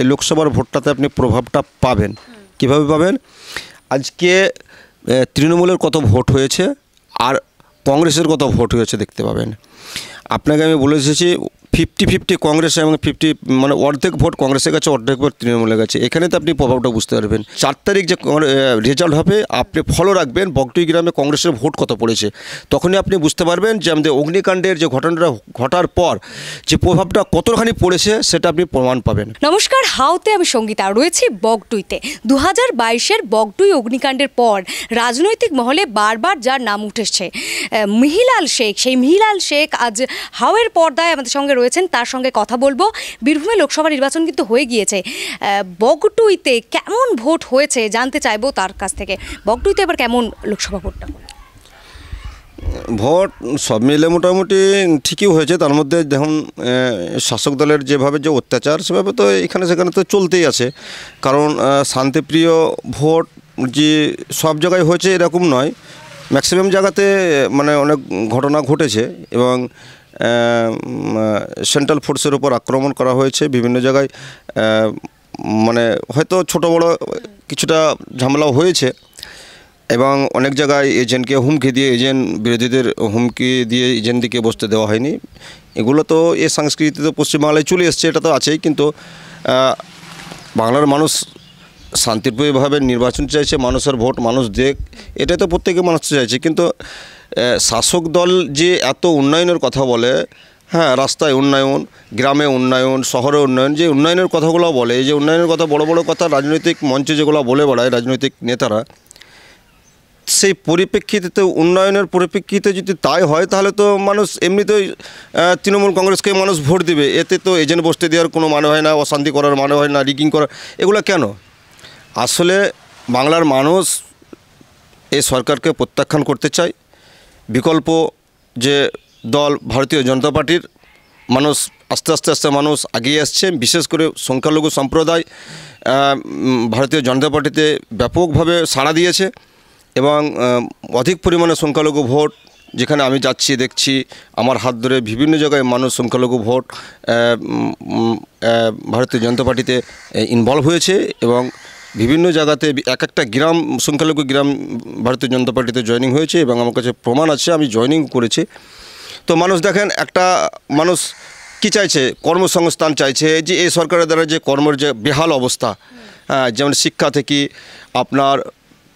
এই লোকসভার ভোটটাতে আপনি প্রভাবটা পাবেন কিভাবে পাবেন আজকে তৃণমূলের কত ভোট হয়েছে আর কংগ্রেসের কত ভোট হয়েছে দেখতে পাবেন আপনাকে আমি বলে এসেছি ফিফটি ফিফটি কংগ্রেস এবং ফিফটি মানে অর্ধেক ভোট কংগ্রেসের কাছে অর্ধেক ভোট তৃণমূলের কাছে এখানে তো আপনি প্রভাবটা বুঝতে পারবেন চার তারিখ যে রেজাল্ট হবে আপনি ফলো রাখবেন বগটুই গ্রামে কংগ্রেসের ভোট কত পড়েছে তখনই আপনি বুঝতে পারবেন যে আমাদের অগ্নিকাণ্ডের যে ঘটনাটা ঘটার পর যে প্রভাবটা কতখানি পড়েছে সেটা আপনি প্রমাণ পাবেন নমস্কার হাওতে আমি সঙ্গীতা রয়েছি বগটুইতে দু হাজার বাইশের বগটুই অগ্নিকাণ্ডের পর রাজনৈতিক মহলে বারবার যার নাম উঠেছে মিহিলাল শেখ সেই মিহিলাল শেখ আজ হাওয়ের পর্দায় আমাদের সঙ্গে রয়েছে রয়েছেন তার সঙ্গে কথা বলবো বীরভূমে লোকসভা নির্বাচন কিন্তু হয়ে গিয়েছে বগটুইতে কেমন ভোট হয়েছে জানতে চাইবো তার কাছ থেকে বগটুইতে এবার কেমন লোকসভা ভোটটা ভোট সব মিলে মোটামুটি ঠিকই হয়েছে তার মধ্যে দেখুন শাসক দলের যেভাবে যে অত্যাচার সেভাবে তো এখানে সেখানে তো চলতেই আছে কারণ শান্তিপ্রিয় ভোট যে সব জায়গায় হয়েছে এরকম নয় ম্যাক্সিমাম জায়গাতে মানে অনেক ঘটনা ঘটেছে এবং সেন্ট্রাল ফোর্সের উপর আক্রমণ করা হয়েছে বিভিন্ন জায়গায় মানে হয়তো ছোট বড় কিছুটা ঝামেলাও হয়েছে এবং অনেক জায়গায় এজেন্টকে হুমকি দিয়ে এজেন্ট বিরোধীদের হুমকি দিয়ে এজেন্ট দিকে বসতে দেওয়া হয়নি এগুলো তো এ সংস্কৃতি তো পশ্চিমবাংলায় চলে এসছে এটা তো আছেই কিন্তু বাংলার মানুষ শান্তিপূর্ণভাবে নির্বাচন চাইছে মানুষের ভোট মানুষ দেখ এটাই তো প্রত্যেকে মানুষ চাইছে কিন্তু শাসক দল যে এত উন্নয়নের কথা বলে হ্যাঁ রাস্তায় উন্নয়ন গ্রামে উন্নয়ন শহরে উন্নয়ন যে উন্নয়নের কথাগুলো বলে যে উন্নয়নের কথা বড় বড় কথা রাজনৈতিক মঞ্চে যেগুলো বলে বেড়ায় রাজনৈতিক নেতারা সেই পরিপ্রেক্ষিতে উন্নয়নের পরিপ্রেক্ষিতে যদি তাই হয় তাহলে তো মানুষ এমনিতেই তৃণমূল কংগ্রেসকে মানুষ ভোট দিবে এতে তো এজেন্ট বসতে দেওয়ার কোনো মানে হয় না অশান্তি করার মানে হয় না রিগিং করার এগুলো কেন আসলে বাংলার মানুষ এই সরকারকে প্রত্যাখ্যান করতে চায় বিকল্প যে দল ভারতীয় জনতা পার্টির মানুষ আস্তে আস্তে আস্তে মানুষ এগিয়ে আসছে বিশেষ করে সংখ্যালঘু সম্প্রদায় ভারতীয় জনতা পার্টিতে ব্যাপকভাবে সাড়া দিয়েছে এবং অধিক পরিমাণে সংখ্যালঘু ভোট যেখানে আমি যাচ্ছি দেখছি আমার হাত ধরে বিভিন্ন জায়গায় মানুষ সংখ্যালঘু ভোট ভারতীয় জনতা পার্টিতে ইনভলভ হয়েছে এবং বিভিন্ন জায়গাতে এক একটা গ্রাম সংখ্যালঘু গ্রাম ভারতীয় জনতা পার্টিতে জয়নিং হয়েছে এবং আমার কাছে প্রমাণ আছে আমি জয়নিং করেছি তো মানুষ দেখেন একটা মানুষ কি চাইছে কর্মসংস্থান চাইছে যে এই সরকারের দ্বারা যে কর্মের যে বেহাল অবস্থা হ্যাঁ, যেমন শিক্ষা থেকে আপনার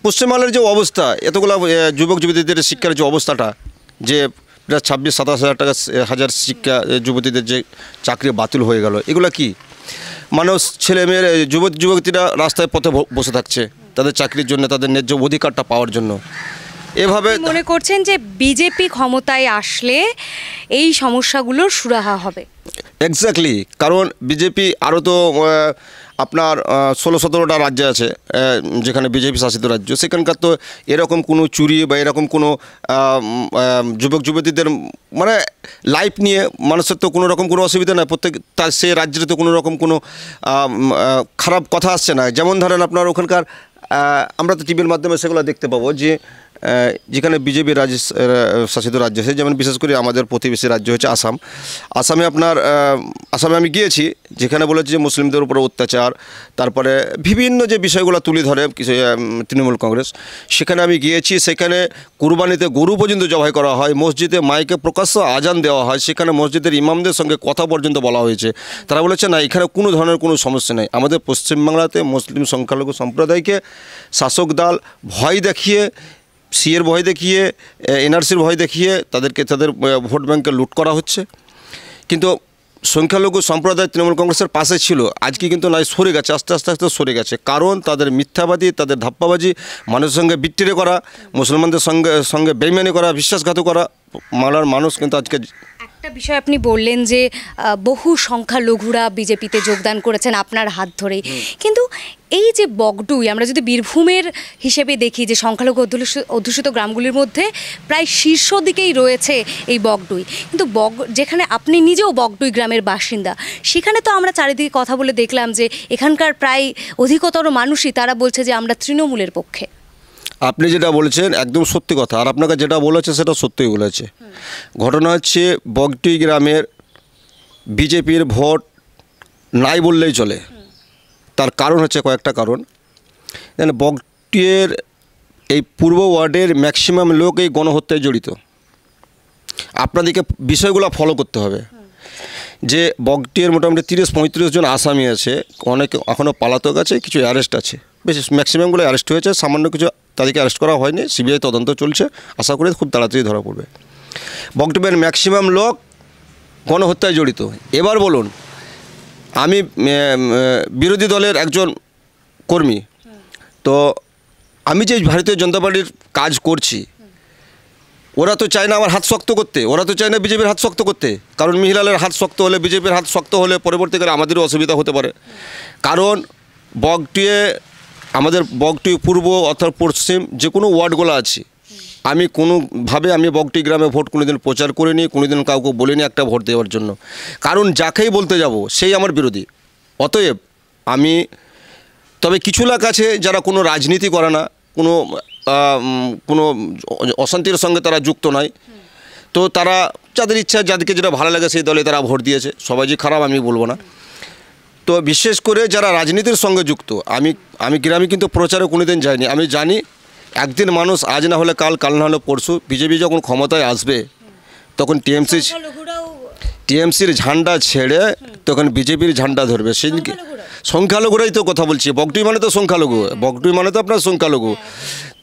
পশ্চিমবাংলার যে অবস্থা এতগুলো যুবক যুবতীদের শিক্ষার যে অবস্থাটা যে প্রায় ছাব্বিশ সাতাশ হাজার টাকা হাজার শিক্ষা যুবতীদের যে চাকরি বাতিল হয়ে গেল এগুলো কি মানুষ ছেলে মেয়ের যুবক যুবতীরা রাস্তায় পথে বসে থাকছে তাদের চাকরির জন্য তাদের ন্যায্য অধিকারটা পাওয়ার জন্য এভাবে মনে করছেন যে বিজেপি ক্ষমতায় আসলে এই সমস্যাগুলোর সুরাহা হবে এক্স্যাক্টলি কারণ বিজেপি আরও তো আপনার ষোলো সতেরোটা রাজ্য আছে যেখানে বিজেপি শাসিত রাজ্য সেখানকার তো এরকম কোনো চুরি বা এরকম কোনো যুবক যুবতীদের মানে লাইফ নিয়ে মানুষের তো কোনো রকম কোনো অসুবিধা নেই প্রত্যেক তার সে রাজ্যের তো কোনো রকম কোনো খারাপ কথা আসছে না যেমন ধরেন আপনার ওখানকার আমরা তো টিভির মাধ্যমে সেগুলো দেখতে পাবো যে যেখানে বিজেপি রাজ্য শাসিত রাজ্য আছে যেমন বিশেষ করে আমাদের প্রতিবেশী রাজ্য হচ্ছে আসাম আসামে আপনার আসামে আমি গিয়েছি যেখানে বলেছে যে মুসলিমদের উপরে অত্যাচার তারপরে বিভিন্ন যে বিষয়গুলো তুলে ধরে কিছু তৃণমূল কংগ্রেস সেখানে আমি গিয়েছি সেখানে কুরবানিতে গরু পর্যন্ত জবাই করা হয় মসজিদে মাইকে প্রকাশ্য আজান দেওয়া হয় সেখানে মসজিদের ইমামদের সঙ্গে কথা পর্যন্ত বলা হয়েছে তারা বলেছে না এখানে কোনো ধরনের কোনো সমস্যা নেই আমাদের পশ্চিমবাংলাতে মুসলিম সংখ্যালঘু সম্প্রদায়কে শাসক দল ভয় দেখিয়ে সিএর ভয় দেখিয়ে এনআরসির ভয় দেখিয়ে তাদেরকে তাদের ভোট ব্যাঙ্কে লুট করা হচ্ছে কিন্তু সংখ্যালঘু সম্প্রদায় তৃণমূল কংগ্রেসের পাশে ছিল আজকে কিন্তু নয় সরে গেছে আস্তে আস্তে আস্তে সরে গেছে কারণ তাদের মিথ্যাবাদী তাদের ধাপ্পাবাজি মানুষের সঙ্গে বিট্টিরে করা মুসলমানদের সঙ্গে সঙ্গে বেইমানি করা বিশ্বাসঘাত করা মালার মানুষ কিন্তু আজকে একটা বিষয় আপনি বললেন যে বহু সংখ্যালঘুরা বিজেপিতে যোগদান করেছেন আপনার হাত ধরেই কিন্তু এই যে বগডুই আমরা যদি বীরভূমের হিসেবে দেখি যে সংখ্যালঘু অধ্যুষিত গ্রামগুলির মধ্যে প্রায় শীর্ষ দিকেই রয়েছে এই বগডুই কিন্তু বগ যেখানে আপনি নিজেও বগডুই গ্রামের বাসিন্দা সেখানে তো আমরা চারিদিকে কথা বলে দেখলাম যে এখানকার প্রায় অধিকতর মানুষই তারা বলছে যে আমরা তৃণমূলের পক্ষে আপনি যেটা বলেছেন একদম সত্যি কথা আর আপনাকে যেটা বলেছে সেটা সত্যিই বলেছে ঘটনা হচ্ছে বগটি গ্রামের বিজেপির ভোট নাই বললেই চলে তার কারণ হচ্ছে কয়েকটা কারণ বগটির এই পূর্ব ওয়ার্ডের ম্যাক্সিমাম লোক এই গণহত্যায় জড়িত আপনাদেরকে বিষয়গুলো ফলো করতে হবে যে বগটির মোটামুটি তিরিশ পঁয়ত্রিশ জন আসামি আছে অনেকে এখনও পালাতক আছে কিছু অ্যারেস্ট আছে বেশ ম্যাক্সিমামগুলো অ্যারেস্ট হয়েছে সামান্য কিছু তাদেরকে অ্যারেস্ট করা হয়নি সিবিআই তদন্ত চলছে আশা করি খুব তাড়াতাড়ি ধরা পড়বে বক্তব্যের ম্যাক্সিমাম লোক গণহত্যায় জড়িত এবার বলুন আমি বিরোধী দলের একজন কর্মী তো আমি যে ভারতীয় জনতা পার্টির কাজ করছি ওরা তো চায় না আমার হাত শক্ত করতে ওরা তো চায় না বিজেপির হাত শক্ত করতে কারণ মিহিলালের হাত শক্ত হলে বিজেপির হাত শক্ত হলে পরবর্তীকালে আমাদেরও অসুবিধা হতে পারে কারণ বগটিয়ে আমাদের বগটি পূর্ব অর্থাৎ পশ্চিম যে কোনো ওয়ার্ডগুলো আছে আমি কোনোভাবে আমি বগটি গ্রামে ভোট কোনোদিন প্রচার করিনি কোনোদিন কাউকে বলিনি একটা ভোট দেওয়ার জন্য কারণ যাকেই বলতে যাব সেই আমার বিরোধী অতএব আমি তবে কিছু লোক আছে যারা কোনো রাজনীতি করে না কোনো কোনো অশান্তির সঙ্গে তারা যুক্ত নয় তো তারা যাদের ইচ্ছা যাদেরকে যেটা ভালো লাগে সেই দলে তারা ভোট দিয়েছে সবাই যে খারাপ আমি বলবো না তো বিশেষ করে যারা রাজনীতির সঙ্গে যুক্ত আমি আমি গ্রামে কিন্তু প্রচারে কোনোদিন যাইনি আমি জানি একদিন মানুষ আজ না হলে কাল কাল না হলে পরশু বিজেপি যখন ক্ষমতায় আসবে তখন টিএমসি টিএমসির ঝান্ডা ছেড়ে তখন বিজেপির ঝান্ডা ধরবে সেদিনকে সংখ্যালঘুরাই তো কথা বলছি বকডুই মানে তো সংখ্যালঘু হ্যাঁ, হ্যাঁ। বকডুই মানে তো আপনার সংখ্যালঘু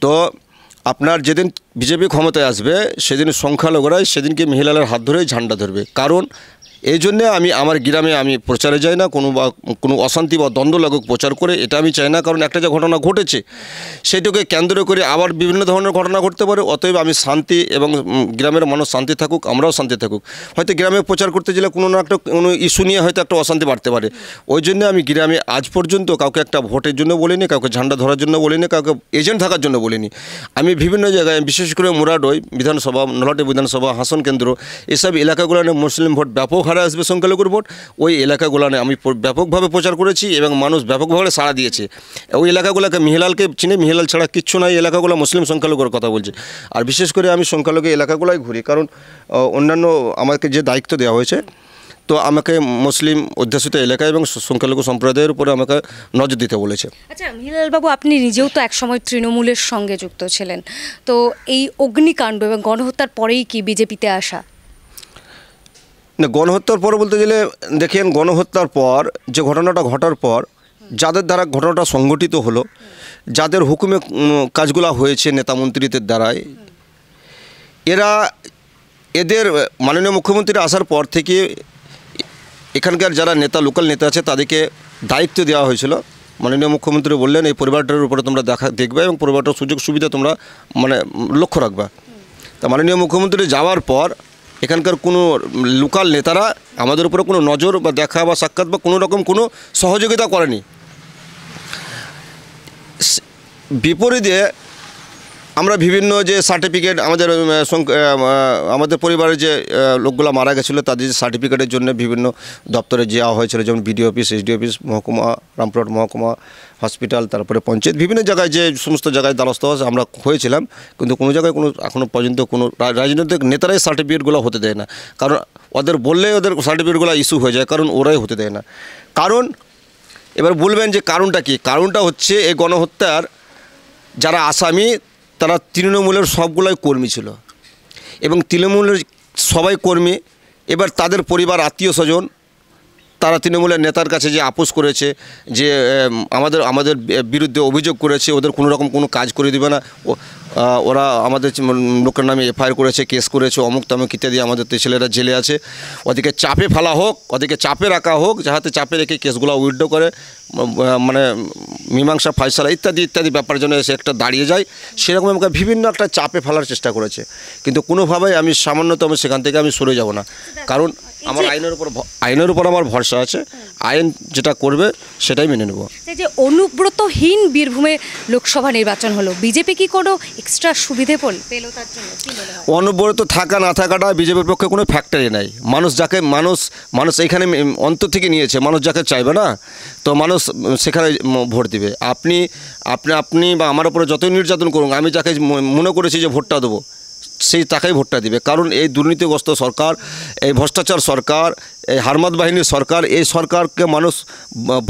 তো আপনার যেদিন বিজেপি ক্ষমতায় আসবে সেদিন সংখ্যালঘুরাই সেদিনকে মহিলাদের হাত ধরেই ঝান্ডা ধরবে কারণ এই জন্যে আমি আমার গ্রামে আমি প্রচারে যাই না কোনো বা কোনো অশান্তি বা দ্বন্দ্ব লাগুক প্রচার করে এটা আমি চাই না কারণ একটা যে ঘটনা ঘটেছে সেটাকে কেন্দ্র করে আবার বিভিন্ন ধরনের ঘটনা ঘটতে পারে অতএব আমি শান্তি এবং গ্রামের মানুষ শান্তি থাকুক আমরাও শান্তি থাকুক হয়তো গ্রামে প্রচার করতে গেলে কোনো না একটা কোনো ইস্যু নিয়ে হয়তো একটা অশান্তি বাড়তে পারে ওই জন্যে আমি গ্রামে আজ পর্যন্ত কাউকে একটা ভোটের জন্য বলিনি কাউকে ঝান্ডা ধরার জন্য বলিনি কাউকে এজেন্ট থাকার জন্য বলিনি আমি বিভিন্ন জায়গায় বিশেষ করে মুরাডই বিধানসভা নলাটে বিধানসভা হাসন কেন্দ্র এসব এলাকাগুলো মুসলিম ভোট ব্যাপক হারে আসবে সংখ্যালঘুর ভোট ওই এলাকাগুলানে আমি ব্যাপকভাবে প্রচার করেছি এবং মানুষ ব্যাপকভাবে সাড়া দিয়েছে ওই এলাকাগুলোকে মিহিলালকে চিনে মিহিলাল ছাড়া কিচ্ছু নাই এলাকাগুলো মুসলিম সংখ্যালঘুর কথা বলছে আর বিশেষ করে আমি সংখ্যালঘু এলাকাগুলোই ঘুরি কারণ অন্যান্য আমাকে যে দায়িত্ব দেওয়া হয়েছে তো আমাকে মুসলিম অধ্যুষিত এলাকা এবং সংখ্যালঘু সম্প্রদায়ের উপরে আমাকে নজর দিতে বলেছে আচ্ছা মিহিলালবাবু আপনি নিজেও তো একসময় তৃণমূলের সঙ্গে যুক্ত ছিলেন তো এই অগ্নিকাণ্ড এবং গণহত্যার পরেই কি বিজেপিতে আসা না গণহত্যার পর বলতে গেলে দেখেন গণহত্যার পর যে ঘটনাটা ঘটার পর যাদের দ্বারা ঘটনাটা সংঘটিত হলো যাদের হুকুমে কাজগুলা হয়েছে নেতামন্ত্রীদের দ্বারাই এরা এদের মাননীয় মুখ্যমন্ত্রী আসার পর থেকে এখানকার যারা নেতা লোকাল নেতা আছে তাদেরকে দায়িত্ব দেওয়া হয়েছিল মাননীয় মুখ্যমন্ত্রী বললেন এই পরিবারটার উপরে তোমরা দেখা দেখবে এবং পরিবারটার সুযোগ সুবিধা তোমরা মানে লক্ষ্য রাখবা তা মাননীয় মুখ্যমন্ত্রী যাওয়ার পর এখানকার কোনো লোকাল নেতারা আমাদের উপরে কোনো নজর বা দেখা বা সাক্ষাৎ বা কোনো রকম কোনো সহযোগিতা করেনি বিপরীতে আমরা বিভিন্ন যে সার্টিফিকেট আমাদের আমাদের পরিবারের যে লোকগুলো মারা গেছিলো তাদের যে সার্টিফিকেটের জন্য বিভিন্ন দপ্তরে যাওয়া হয়েছিল যেমন বিডিও অফিস এসডি অফিস মহকুমা রামপুরহাট মহকুমা হসপিটাল তারপরে পঞ্চায়েত বিভিন্ন জায়গায় যে সমস্ত জায়গায় দ্বারস্থ আমরা হয়েছিলাম কিন্তু কোনো জায়গায় কোনো এখনও পর্যন্ত কোনো রাজনৈতিক নেতারাই সার্টিফিকেটগুলো হতে দেয় না কারণ ওদের বললেই ওদের সার্টিফিকেটগুলো ইস্যু হয়ে যায় কারণ ওরাই হতে দেয় না কারণ এবার বলবেন যে কারণটা কি কারণটা হচ্ছে এই গণহত্যার যারা আসামি তারা তৃণমূলের সবগুলোই কর্মী ছিল এবং তৃণমূলের সবাই কর্মী এবার তাদের পরিবার আত্মীয় স্বজন তারা তৃণমূলের নেতার কাছে যে আপোষ করেছে যে আমাদের আমাদের বিরুদ্ধে অভিযোগ করেছে ওদের কোনো রকম কোনো কাজ করে দেবে না ওরা আমাদের লোকের নামে এফআইআর করেছে কেস করেছে অমুক তমুক ইত্যাদি আমাদের তো ছেলেরা জেলে আছে ওদিকে চাপে ফেলা হোক ওদিকে চাপে রাখা হোক যাহাতে চাপে রেখে কেসগুলো উইড্রো করে মানে মীমাংসা ফয়সালা ইত্যাদি ইত্যাদি ব্যাপার জন্য এসে একটা দাঁড়িয়ে যায় সেরকম আমাকে বিভিন্ন একটা চাপে ফেলার চেষ্টা করেছে কিন্তু কোনোভাবেই আমি সামান্যতম সেখান থেকে আমি সরে যাব না কারণ আমার আইনের উপর আইনের উপর আমার ভরসা আছে আইন যেটা করবে সেটাই মেনে নেব যে অনুব্রতহীন বীরভূমে লোকসভা নির্বাচন হলো বিজেপি কি কোনো এক্সট্রা সুবিধে পেল তার জন্য অনুব্রত থাকা না থাকাটা বিজেপির পক্ষে কোনো ফ্যাক্টরি নাই মানুষ যাকে মানুষ মানুষ এখানে অন্তর থেকে নিয়েছে মানুষ যাকে চাইবে না তো মানুষ সেখানে ভোট দিবে আপনি আপনি আপনি বা আমার উপরে যতই নির্যাতন করুন আমি যাকে মনে করেছি যে ভোটটা দেবো সেই তাকেই ভোটটা দিবে কারণ এই দুর্নীতিগ্রস্ত সরকার এই ভ্রষ্টাচার সরকার হারমাদ বাহিনীর সরকার এই সরকারকে মানুষ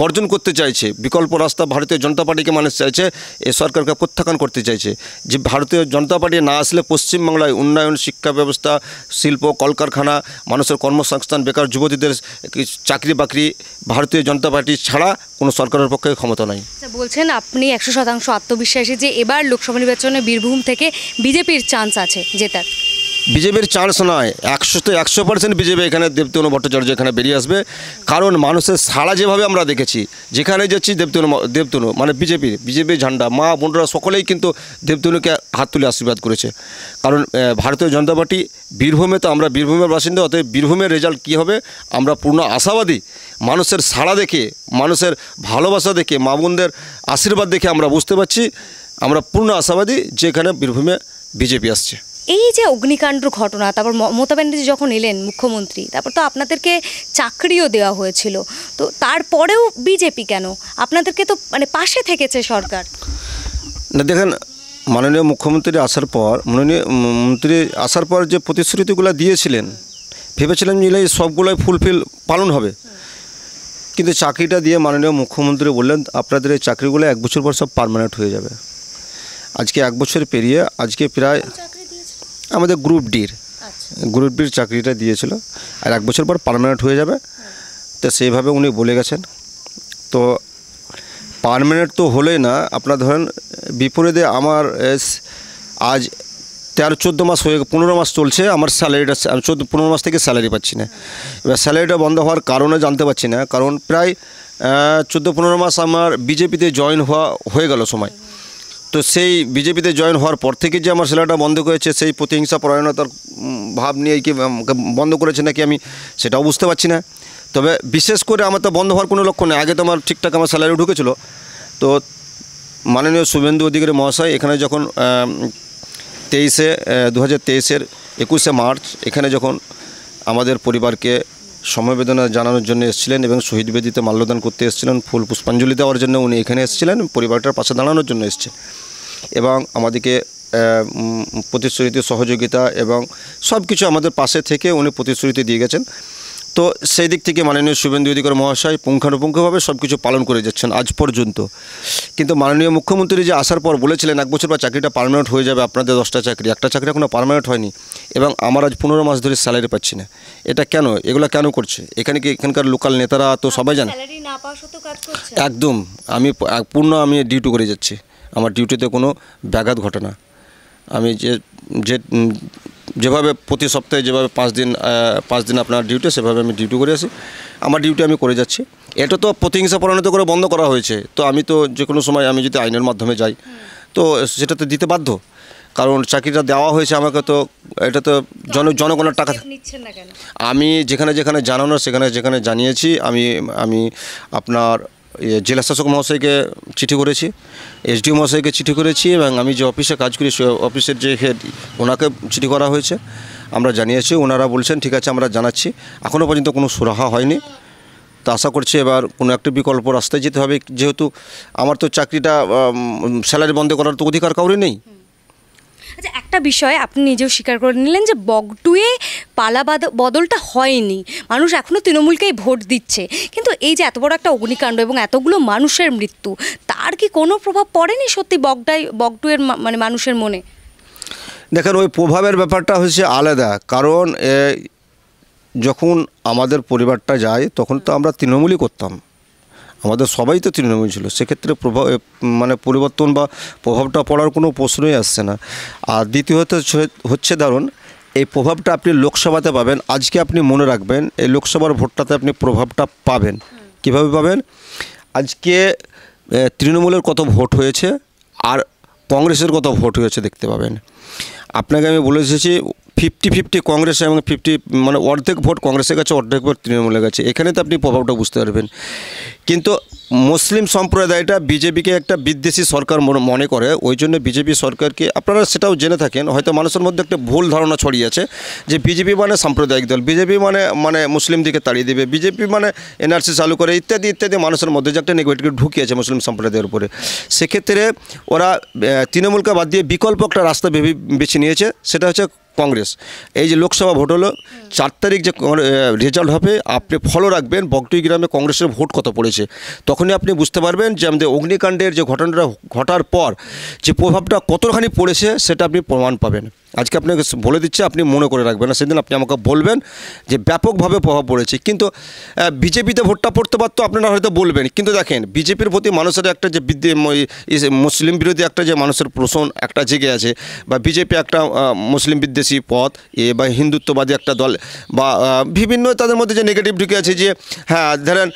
বর্জন করতে চাইছে বিকল্প রাস্তা ভারতীয় জনতা পার্টিকে মানুষ চাইছে এই সরকারকে প্রত্যাখ্যান করতে চাইছে যে ভারতীয় জনতা পার্টি না আসলে পশ্চিমবাংলায় উন্নয়ন শিক্ষা ব্যবস্থা শিল্প কলকারখানা মানুষের কর্মসংস্থান বেকার যুবতীদের চাকরি বাকরি ভারতীয় জনতা পার্টি ছাড়া কোনো সরকারের পক্ষে ক্ষমতা নাই আচ্ছা, বলছেন আপনি একশো শতাংশ আত্মবিশ্বাসী যে এবার লোকসভা নির্বাচনে বীরভূম থেকে বিজেপির চান্স আছে জেতার বিজেপির চান্স নয় একশোতে একশো পার্সেন্ট বিজেপি এখানে দেবতনু ভট্টাচার্য এখানে বেরিয়ে আসবে কারণ মানুষের সাড়া যেভাবে আমরা দেখেছি যেখানে যাচ্ছি দেবতনু দেবতনু মানে বিজেপির বিজেপি ঝান্ডা মা বোনরা সকলেই কিন্তু দেবতনুকে হাত তুলে আশীর্বাদ করেছে কারণ ভারতীয় জনতা পার্টি বীরভূমে তো আমরা বীরভূমের বাসিন্দা অতএব বীরভূমের রেজাল্ট কী হবে আমরা পূর্ণ আশাবাদী মানুষের সাড়া দেখে মানুষের ভালোবাসা দেখে মা বোনদের আশীর্বাদ দেখে আমরা বুঝতে পারছি আমরা পূর্ণ আশাবাদী যেখানে বীরভূমে বিজেপি আসছে এই যে অগ্নিকাণ্ড ঘটনা তারপর মমতা ব্যানার্জি যখন এলেন মুখ্যমন্ত্রী তারপর তো আপনাদেরকে চাকরিও দেওয়া হয়েছিল তো তারপরেও বিজেপি কেন আপনাদেরকে তো মানে পাশে থেকেছে সরকার না দেখেন মাননীয় মুখ্যমন্ত্রী আসার পর মাননীয় মন্ত্রী আসার পর যে প্রতিশ্রুতিগুলো দিয়েছিলেন ভেবেছিলাম যে সবগুলোই ফুলফিল পালন হবে কিন্তু চাকরিটা দিয়ে মাননীয় মুখ্যমন্ত্রী বললেন আপনাদের এই চাকরিগুলো এক বছর পর সব পারমানেন্ট হয়ে যাবে আজকে এক বছর পেরিয়ে আজকে প্রায় আমাদের গ্রুপ ডির গ্রুপ ডির চাকরিটা দিয়েছিল আর এক বছর পর পারমানেন্ট হয়ে যাবে তো সেইভাবে উনি বলে গেছেন তো পারমানেন্ট তো হলেই না আপনার ধরেন বিপরীতে আমার আজ তেরো চোদ্দো মাস হয়ে পনেরো মাস চলছে আমার স্যালারিটা চোদ্দো পনেরো মাস থেকে স্যালারি পাচ্ছি না এবার স্যালারিটা বন্ধ হওয়ার কারণে জানতে পারছি না কারণ প্রায় চোদ্দো পনেরো মাস আমার বিজেপিতে জয়েন হওয়া হয়ে গেল সময় তো সেই বিজেপিতে জয়েন হওয়ার পর থেকে যে আমার ছেলেটা বন্ধ করেছে সেই প্রতিহিংসা পরায়ণতার ভাব নিয়ে কি বন্ধ করেছে নাকি আমি সেটাও বুঝতে পারছি না তবে বিশেষ করে আমার তো বন্ধ হওয়ার কোনো লক্ষ্য নেই আগে তো আমার ঠিকঠাক আমার স্যালারি ঢুকেছিল তো মাননীয় শুভেন্দু অধিকারী মহাশয় এখানে যখন তেইশে দু হাজার তেইশের একুশে মার্চ এখানে যখন আমাদের পরিবারকে সমবেদনা জানানোর জন্য এসেছিলেন এবং শহীদ বেদিতে মাল্যদান করতে এসেছিলেন ফুল পুষ্পাঞ্জলি দেওয়ার জন্য উনি এখানে এসেছিলেন পরিবারটার পাশে দাঁড়ানোর জন্য এসছেন এবং আমাদেরকে প্রতিশ্রুতি সহযোগিতা এবং সব কিছু আমাদের পাশে থেকে উনি প্রতিশ্রুতি দিয়ে গেছেন তো সেই দিক থেকে মাননীয় শুভেন্দু অধিকার মহাশয় পুঙ্খানুপুঙ্খভাবে সব কিছু পালন করে যাচ্ছেন আজ পর্যন্ত কিন্তু মাননীয় মুখ্যমন্ত্রী যে আসার পর বলেছিলেন এক বছর বা চাকরিটা পারমানেন্ট হয়ে যাবে আপনাদের দশটা চাকরি একটা চাকরি এখনও পারমানেন্ট হয়নি এবং আমার আজ পনেরো মাস ধরে স্যালারি পাচ্ছি না এটা কেন এগুলো কেন করছে এখানে কি এখানকার লোকাল নেতারা তো সবাই জানে একদম আমি পূর্ণ আমি ডিউটি করে যাচ্ছি আমার ডিউটিতে কোনো ব্যাঘাত ঘটে না আমি যে যে যেভাবে প্রতি সপ্তাহে যেভাবে পাঁচ দিন পাঁচ দিন আপনার ডিউটি সেভাবে আমি ডিউটি করে আসি আমার ডিউটি আমি করে যাচ্ছি এটা তো প্রতিহিংসা পরিণত করে বন্ধ করা হয়েছে তো আমি তো যে কোনো সময় আমি যদি আইনের মাধ্যমে যাই তো সেটা তো দিতে বাধ্য কারণ চাকরিটা দেওয়া হয়েছে আমাকে তো এটা তো জন জনগণের টাকা আমি যেখানে যেখানে জানানো সেখানে যেখানে জানিয়েছি আমি আমি আপনার জেলা শাসক মহাশয়কে চিঠি করেছি এসডিও মহাশয়কে চিঠি করেছি এবং আমি যে অফিসে কাজ করি সে অফিসের যে হেড ওনাকে চিঠি করা হয়েছে আমরা জানিয়েছি ওনারা বলছেন ঠিক আছে আমরা জানাচ্ছি এখনও পর্যন্ত কোনো সুরাহা হয়নি তো আশা করছি এবার কোনো একটা বিকল্প রাস্তায় যেতে হবে যেহেতু আমার তো চাকরিটা স্যালারি বন্ধ করার তো অধিকার কাউরই নেই আচ্ছা একটা বিষয় আপনি নিজেও স্বীকার করে নিলেন যে বগটুয়ে পালা বদলটা হয়নি মানুষ এখনও তৃণমূলকেই ভোট দিচ্ছে কিন্তু এই যে এত বড় একটা অগ্নিকাণ্ড এবং এতগুলো মানুষের মৃত্যু তার কি কোনো প্রভাব পড়েনি সত্যি বগডাই এর মানে মানুষের মনে দেখেন ওই প্রভাবের ব্যাপারটা হচ্ছে আলাদা কারণ যখন আমাদের পরিবারটা যায় তখন তো আমরা তৃণমূলই করতাম আমাদের সবাই তো তৃণমূল ছিল সেক্ষেত্রে প্রভাব মানে পরিবর্তন বা প্রভাবটা পড়ার কোনো প্রশ্নই আসছে না আর দ্বিতীয়ত হচ্ছে ধরুন এই প্রভাবটা আপনি লোকসভাতে পাবেন আজকে আপনি মনে রাখবেন এই লোকসভার ভোটটাতে আপনি প্রভাবটা পাবেন কিভাবে পাবেন আজকে তৃণমূলের কত ভোট হয়েছে আর কংগ্রেসের কত ভোট হয়েছে দেখতে পাবেন আপনাকে আমি বলে এসেছি ফিফটি ফিফটি কংগ্রেস এবং ফিফটি মানে অর্ধেক ভোট কংগ্রেসের কাছে অর্ধেক ভোট তৃণমূলের কাছে এখানে তো আপনি প্রভাবটা বুঝতে পারবেন কিন্তু মুসলিম সম্প্রদায়টা বিজেপিকে একটা বিদ্বেষী সরকার মনে করে ওই জন্য বিজেপি সরকারকে আপনারা সেটাও জেনে থাকেন হয়তো মানুষের মধ্যে একটা ভুল ধারণা ছড়িয়ে আছে যে বিজেপি মানে সাম্প্রদায়িক দল বিজেপি মানে মানে দিকে তাড়িয়ে দেবে বিজেপি মানে এনআরসি চালু করে ইত্যাদি ইত্যাদি মানুষের মধ্যে যে একটা নেগেটিভ আছে মুসলিম সম্প্রদায়ের উপরে সেক্ষেত্রে ওরা তৃণমূলকে বাদ দিয়ে বিকল্প একটা রাস্তা বেছে নিয়েছে সেটা হচ্ছে কংগ্রেস এই যে লোকসভা ভোট হলো চার তারিখ যে রেজাল্ট হবে আপনি ফলো রাখবেন বকটুই গ্রামে কংগ্রেসের ভোট কত পড়েছে তখনই আপনি বুঝতে পারবেন যে আমাদের অগ্নিকাণ্ডের যে ঘটনাটা ঘটার পর যে প্রভাবটা কতখানি পড়েছে সেটা আপনি প্রমাণ পাবেন আজকে আপনাকে বলে দিচ্ছে আপনি মনে করে রাখবেন না সেদিন আপনি আমাকে বলবেন যে ব্যাপকভাবে প্রভাব পড়েছে কিন্তু বিজেপিতে ভোটটা পড়তে পারতো আপনারা হয়তো বলবেন কিন্তু দেখেন বিজেপির প্রতি মানুষের একটা যে মুসলিম বিরোধী একটা যে মানুষের প্রশ্ন একটা জেগে আছে বা বিজেপি একটা মুসলিম বিদ্বেষী পথ এ বা হিন্দুত্ববাদী একটা দল বা বিভিন্ন তাদের মধ্যে যে নেগেটিভ ঢুকে আছে যে হ্যাঁ ধরেন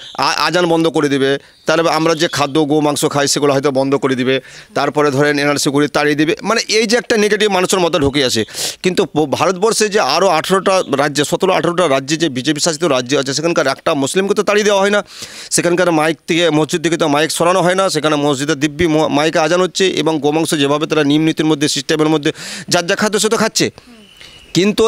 আজান বন্ধ করে দেবে তারপরে আমরা যে খাদ্য গো মাংস খাই সেগুলো হয়তো বন্ধ করে দিবে তারপরে ধরেন এনআরসি করে তাড়িয়ে দেবে মানে এই যে একটা নেগেটিভ মানুষের মধ্যে ঢুকে আছে আছে কিন্তু ভারতবর্ষে যে আরও আঠেরোটা রাজ্যে সতেরো আঠেরোটা রাজ্যে যে বিজেপি শাসিত রাজ্য আছে সেখানকার একটা মুসলিমকে তো তাড়িয়ে দেওয়া হয় না সেখানকার মাইক থেকে মসজিদ থেকে তো মাইক সরানো হয় না সেখানে মসজিদের দিব্যি মাইকে আজান হচ্ছে এবং গোমাংস যেভাবে তারা নিয়মনীতির মধ্যে সিস্টেমের মধ্যে যার যা খাদ্য সে তো খাচ্ছে কিন্তু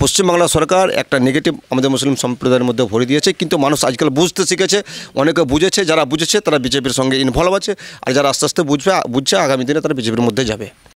পশ্চিমবাংলা সরকার একটা নেগেটিভ আমাদের মুসলিম সম্প্রদায়ের মধ্যে ভরে দিয়েছে কিন্তু মানুষ আজকাল বুঝতে শিখেছে অনেকে বুঝেছে যারা বুঝেছে তারা বিজেপির সঙ্গে ইনভলভ আছে আর যারা আস্তে আস্তে বুঝবে বুঝছে আগামী দিনে তারা বিজেপির মধ্যে যাবে